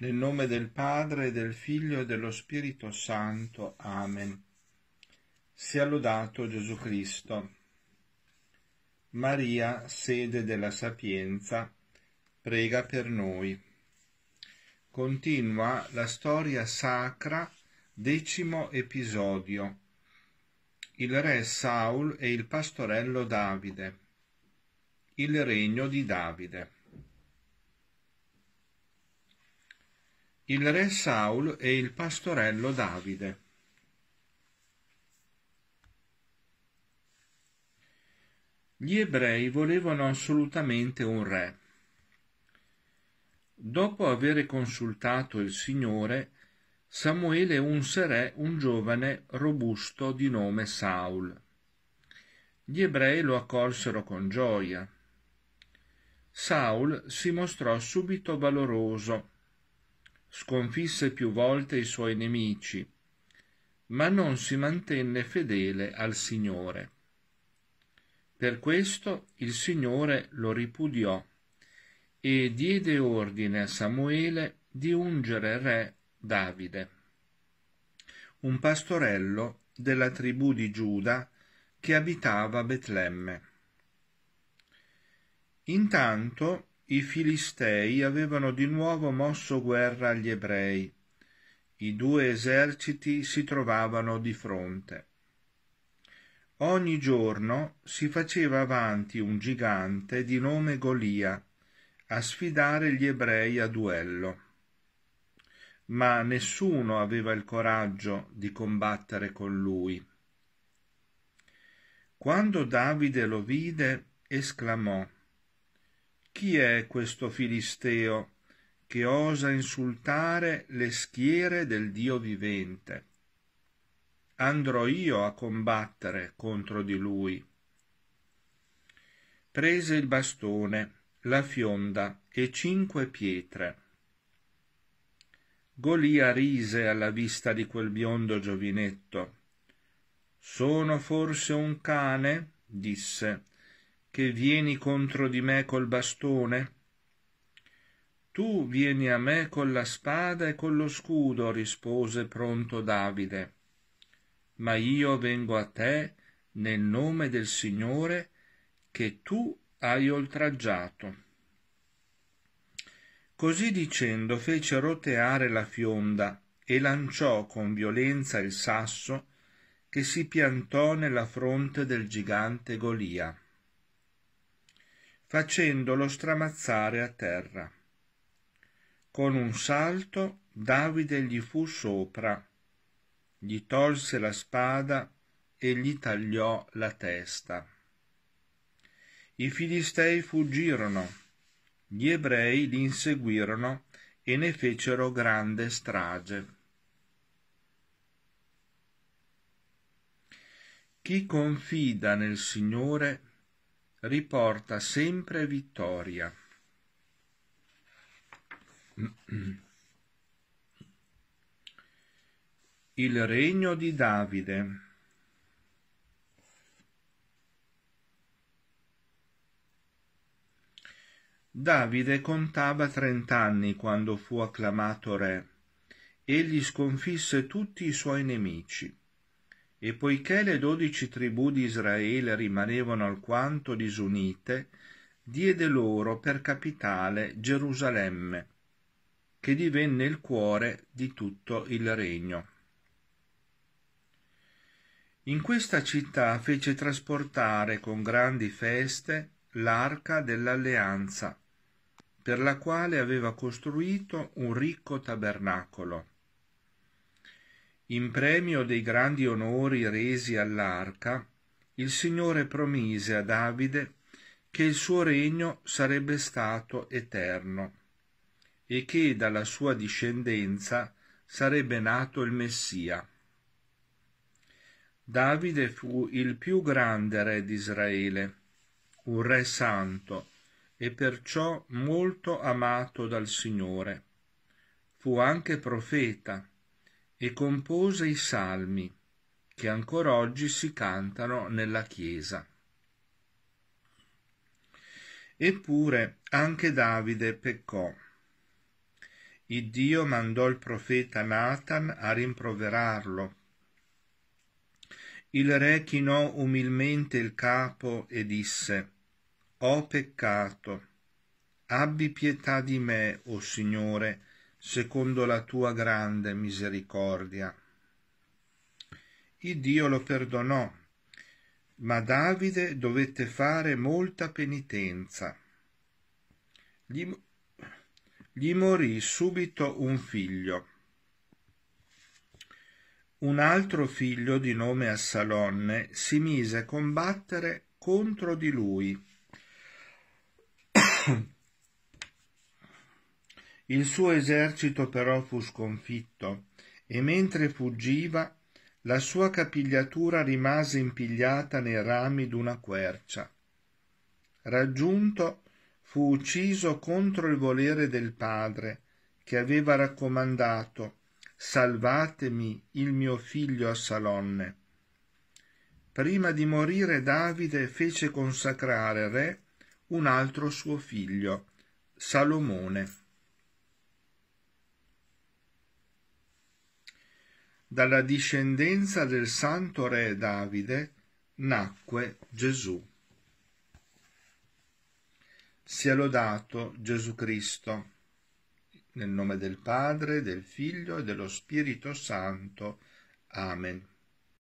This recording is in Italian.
Nel nome del Padre, del Figlio e dello Spirito Santo. Amen. Sia lodato Gesù Cristo. Maria, sede della sapienza, prega per noi. Continua la storia sacra, decimo episodio. Il re Saul e il pastorello Davide. Il regno di Davide. il re Saul e il pastorello Davide. Gli ebrei volevano assolutamente un re. Dopo aver consultato il Signore, Samuele unse re un giovane robusto di nome Saul. Gli ebrei lo accolsero con gioia. Saul si mostrò subito valoroso sconfisse più volte i suoi nemici, ma non si mantenne fedele al Signore. Per questo il Signore lo ripudiò e diede ordine a Samuele di ungere re Davide, un pastorello della tribù di Giuda che abitava Betlemme. Intanto i Filistei avevano di nuovo mosso guerra agli ebrei. I due eserciti si trovavano di fronte. Ogni giorno si faceva avanti un gigante di nome Golia a sfidare gli ebrei a duello. Ma nessuno aveva il coraggio di combattere con lui. Quando Davide lo vide, esclamò chi è questo Filisteo che osa insultare le schiere del Dio vivente? Andrò io a combattere contro di lui. Prese il bastone, la fionda e cinque pietre. Golia rise alla vista di quel biondo giovinetto. Sono forse un cane? disse che vieni contro di me col bastone? Tu vieni a me con la spada e con lo scudo, rispose pronto Davide. Ma io vengo a te nel nome del Signore che tu hai oltraggiato. Così dicendo fece roteare la fionda e lanciò con violenza il sasso che si piantò nella fronte del gigante Golia facendolo stramazzare a terra. Con un salto Davide gli fu sopra, gli tolse la spada e gli tagliò la testa. I filistei fuggirono, gli ebrei li inseguirono e ne fecero grande strage. Chi confida nel Signore riporta sempre vittoria. Il regno di Davide. Davide contava trent'anni quando fu acclamato re. Egli sconfisse tutti i suoi nemici. E poiché le dodici tribù di Israele rimanevano alquanto disunite, diede loro per capitale Gerusalemme, che divenne il cuore di tutto il regno. In questa città fece trasportare con grandi feste l'arca dell'alleanza, per la quale aveva costruito un ricco tabernacolo. In premio dei grandi onori resi all'arca, il Signore promise a Davide che il suo regno sarebbe stato eterno e che dalla sua discendenza sarebbe nato il Messia. Davide fu il più grande re di Israele, un re santo e perciò molto amato dal Signore. Fu anche profeta e compose i salmi che ancor oggi si cantano nella chiesa. Eppure anche Davide peccò. Il Dio mandò il profeta Nathan a rimproverarlo. Il re chinò umilmente il capo e disse, Ho peccato. Abbi pietà di me, o oh Signore, secondo la tua grande misericordia. Il Dio lo perdonò, ma Davide dovette fare molta penitenza. Gli, gli morì subito un figlio. Un altro figlio di nome Assalonne si mise a combattere contro di lui. Il suo esercito però fu sconfitto, e mentre fuggiva la sua capigliatura rimase impigliata nei rami d'una quercia. Raggiunto, fu ucciso contro il volere del padre, che aveva raccomandato Salvatemi il mio figlio a Salonne. Prima di morire Davide fece consacrare re un altro suo figlio, Salomone. Dalla discendenza del santo re Davide nacque Gesù. Sia lodato Gesù Cristo, nel nome del Padre, del Figlio e dello Spirito Santo. Amen.